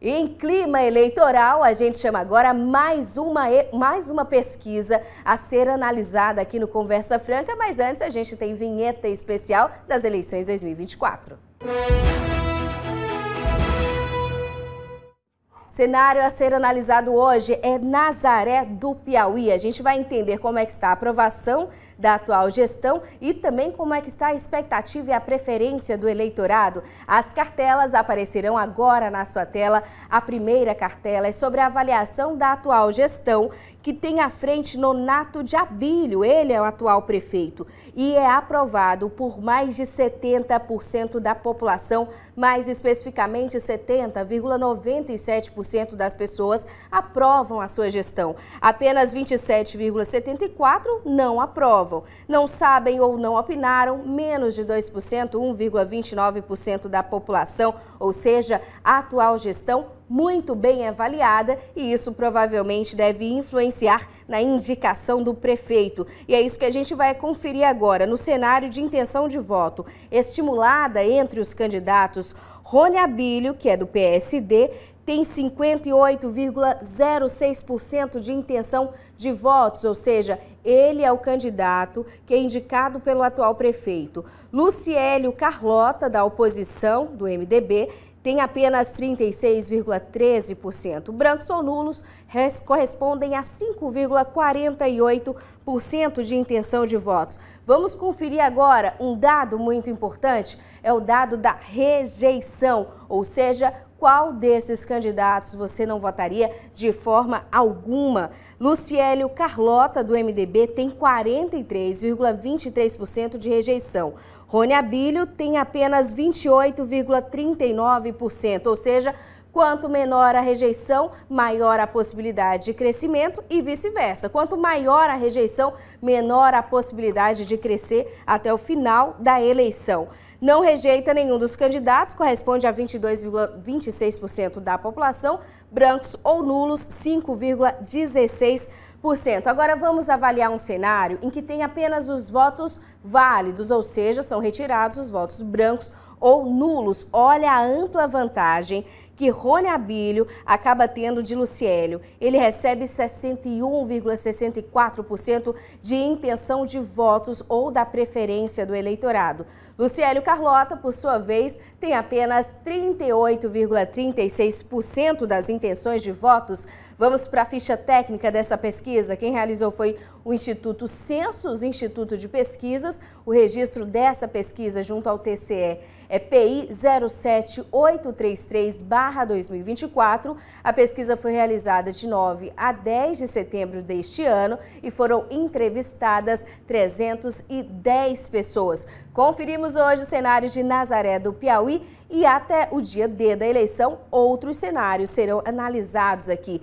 Em clima eleitoral, a gente chama agora mais uma, mais uma pesquisa a ser analisada aqui no Conversa Franca, mas antes a gente tem vinheta especial das eleições 2024. Música Cenário a ser analisado hoje é Nazaré do Piauí. A gente vai entender como é que está a aprovação da atual gestão e também como é que está a expectativa e a preferência do eleitorado. As cartelas aparecerão agora na sua tela. A primeira cartela é sobre a avaliação da atual gestão que tem à frente Nonato de Abílio, ele é o atual prefeito, e é aprovado por mais de 70% da população, mais especificamente 70,97% das pessoas aprovam a sua gestão. Apenas 27,74% não aprovam. Não sabem ou não opinaram, menos de 2%, 1,29% da população, ou seja, a atual gestão muito bem avaliada e isso provavelmente deve influenciar na indicação do prefeito. E é isso que a gente vai conferir agora no cenário de intenção de voto. Estimulada entre os candidatos, Rony Abílio, que é do PSD, tem 58,06% de intenção de votos, ou seja, ele é o candidato que é indicado pelo atual prefeito. Luciélio Carlota, da oposição, do MDB, tem apenas 36,13%. Brancos ou nulos correspondem a 5,48% de intenção de votos. Vamos conferir agora um dado muito importante, é o dado da rejeição, ou seja, qual desses candidatos você não votaria de forma alguma? Luciélio Carlota, do MDB, tem 43,23% de rejeição. Rony Abílio tem apenas 28,39%, ou seja, Quanto menor a rejeição, maior a possibilidade de crescimento e vice-versa. Quanto maior a rejeição, menor a possibilidade de crescer até o final da eleição não rejeita nenhum dos candidatos, corresponde a 22,26% da população, brancos ou nulos, 5,16%. Agora vamos avaliar um cenário em que tem apenas os votos válidos, ou seja, são retirados os votos brancos ou nulos. Olha a ampla vantagem que Rony Abílio acaba tendo de Luciélio. Ele recebe 61,64% de intenção de votos ou da preferência do eleitorado. Luciélio Carlota, por sua vez, tem apenas 38,36% das intenções de votos. Vamos para a ficha técnica dessa pesquisa. Quem realizou foi o Instituto Census, Instituto de Pesquisas. O registro dessa pesquisa junto ao TCE é PI 07833 barra 2024. A pesquisa foi realizada de 9 a 10 de setembro deste ano e foram entrevistadas 310 pessoas. Conferimos hoje o cenário de Nazaré do Piauí e até o dia D da eleição, outros cenários serão analisados aqui.